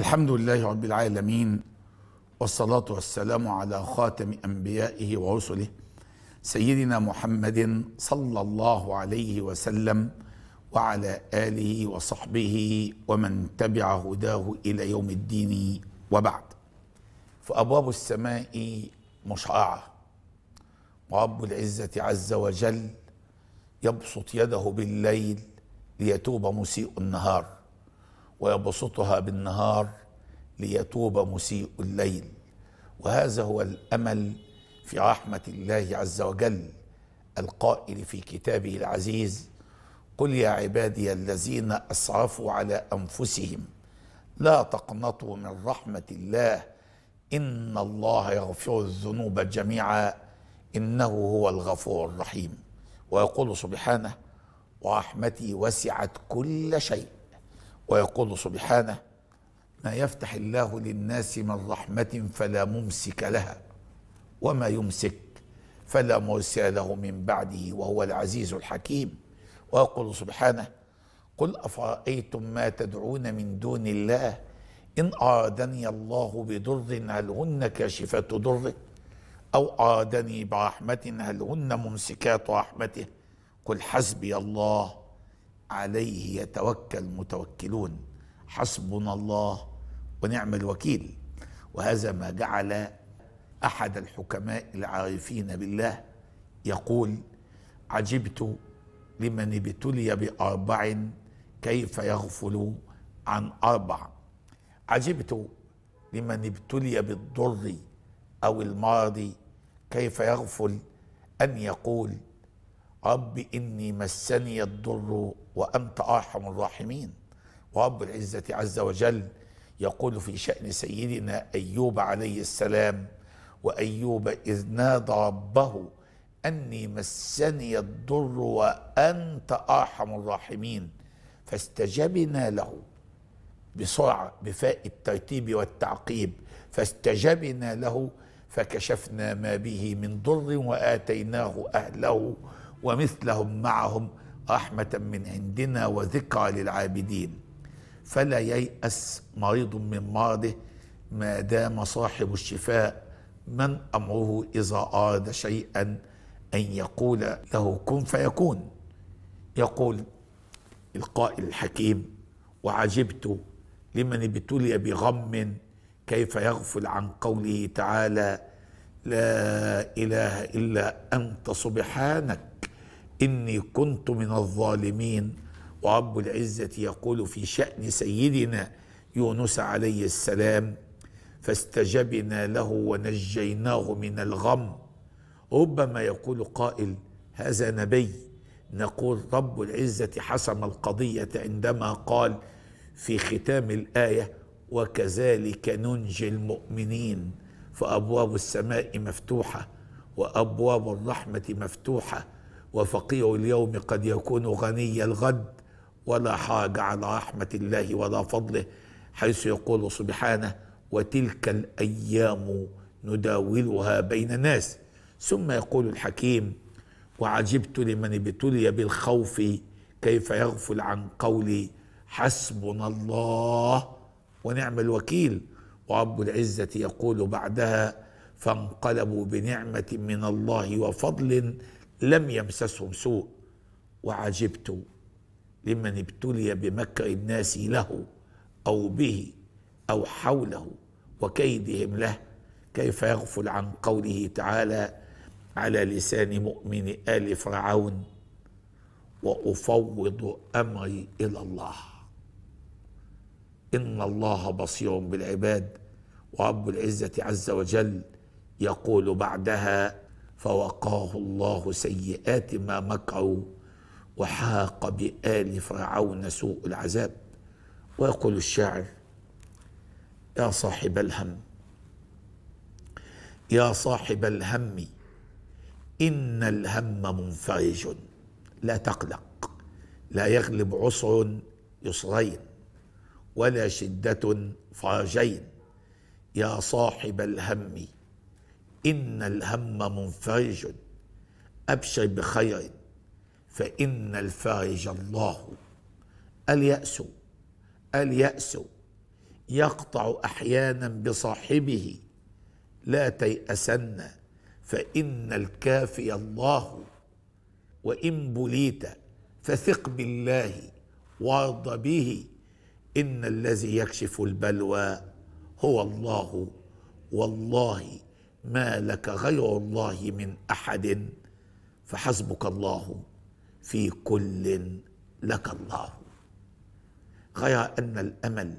الحمد لله رب العالمين والصلاة والسلام على خاتم أنبيائه ورسله سيدنا محمد صلى الله عليه وسلم وعلى آله وصحبه ومن تبع هداه إلى يوم الدين وبعد فأبواب السماء مشععة ورب العزة عز وجل يبسط يده بالليل ليتوب مسيء النهار ويبسطها بالنهار ليتوب مسيء الليل وهذا هو الامل في رحمه الله عز وجل القائل في كتابه العزيز قل يا عبادي الذين اسرفوا على انفسهم لا تقنطوا من رحمه الله ان الله يغفر الذنوب جميعا انه هو الغفور الرحيم ويقول سبحانه ورحمتي وسعت كل شيء ويقول سبحانه ما يفتح الله للناس من رحمة فلا ممسك لها وما يمسك فلا مرسل له من بعده وهو العزيز الحكيم ويقول سبحانه قل أفرأيتم ما تدعون من دون الله إن أرادني الله بضر هل هن كاشفات ضره أو أرادني برحمة هل هن ممسكات رحمته قل حسبي الله عليه يتوكل المتوكلون حسبنا الله ونعم الوكيل وهذا ما جعل احد الحكماء العارفين بالله يقول عجبت لمن ابتلي باربع كيف يغفل عن اربع عجبت لمن ابتلي بالضر او المرض كيف يغفل ان يقول رب إني مسني الضر وأنت أرحم الراحمين ورب العزة عز وجل يقول في شأن سيدنا أيوب عليه السلام وأيوب إذ نادى ربه أني مسني الضر وأنت أرحم الراحمين فاستجبنا له بسرعة بفاء الترتيب والتعقيب فاستجبنا له فكشفنا ما به من ضر وآتيناه أهله ومثلهم معهم رحمة من عندنا وذكرى للعابدين فلا ييأس مريض من مرضه ما دام صاحب الشفاء من أمره إذا أراد شيئا أن يقول له كن فيكون يقول القائل الحكيم وعجبت لمن ابتلي بغم كيف يغفل عن قوله تعالى لا إله إلا أنت سبحانك إني كنت من الظالمين ورب العزة يقول في شأن سيدنا يونس عليه السلام فاستجبنا له ونجيناه من الغم ربما يقول قائل هذا نبي نقول رب العزة حسم القضية عندما قال في ختام الآية وكذلك ننجي المؤمنين فأبواب السماء مفتوحة وأبواب الرحمة مفتوحة وفقير اليوم قد يكون غني الغد ولا حرج على رحمة الله ولا فضله حيث يقول سبحانه وتلك الأيام نداولها بين الناس ثم يقول الحكيم وعجبت لمن ابتلي بالخوف كيف يغفل عن قولي حسبنا الله ونعم الوكيل ورب العزة يقول بعدها فانقلبوا بنعمة من الله وفضل لم يمسسهم سوء وعجبت لمن ابتلي بمكر الناس له أو به أو حوله وكيدهم له كيف يغفل عن قوله تعالى على لسان مؤمن آل فرعون وأفوض أمري إلى الله إن الله بصير بالعباد ورب العزة عز وجل يقول بعدها فوقاه الله سيئات ما مكروا وحاق بآل فرعون سوء العذاب ويقول الشاعر يا صاحب الهم يا صاحب الهم إن الهم منفرج لا تقلق لا يغلب عسر يسرين ولا شدة فرجين يا صاحب الهم إن الهم منفرج أبشر بخير فإن الفارج الله اليأس اليأس يقطع أحيانا بصاحبه لا تيأسن فإن الكافي الله وإن بليت فثق بالله وارض به إن الذي يكشف البلوى هو الله والله ما لك غير الله من احد فحسبك الله في كل لك الله غير ان الامل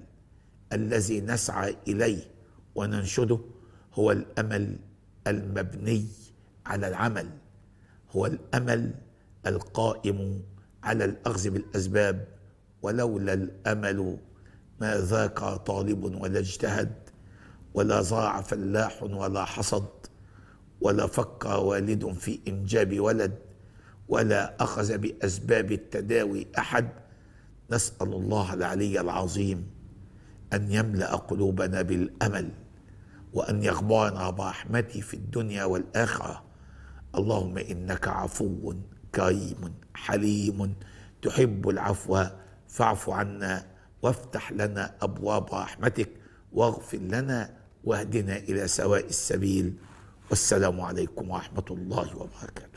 الذي نسعى اليه وننشده هو الامل المبني على العمل هو الامل القائم على الاخذ بالاسباب ولولا الامل ما ذاك طالب ولا اجتهد ولا ضاع فلاح ولا حصد ولا فك والد في انجاب ولد ولا اخذ باسباب التداوي احد نسال الله العلي العظيم ان يملا قلوبنا بالامل وان يغمرنا برحمته في الدنيا والاخره اللهم انك عفو كريم حليم تحب العفو فاعف عنا وافتح لنا ابواب رحمتك واغفر لنا واهدنا الى سواء السبيل والسلام عليكم ورحمه الله وبركاته